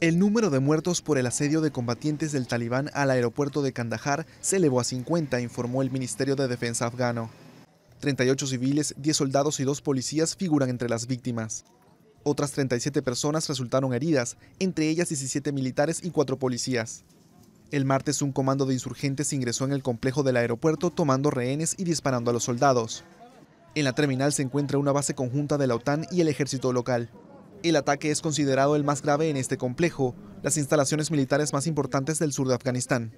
El número de muertos por el asedio de combatientes del talibán al aeropuerto de Kandahar se elevó a 50, informó el Ministerio de Defensa afgano. 38 civiles, 10 soldados y 2 policías figuran entre las víctimas. Otras 37 personas resultaron heridas, entre ellas 17 militares y 4 policías. El martes un comando de insurgentes ingresó en el complejo del aeropuerto tomando rehenes y disparando a los soldados. En la terminal se encuentra una base conjunta de la OTAN y el ejército local. El ataque es considerado el más grave en este complejo, las instalaciones militares más importantes del sur de Afganistán.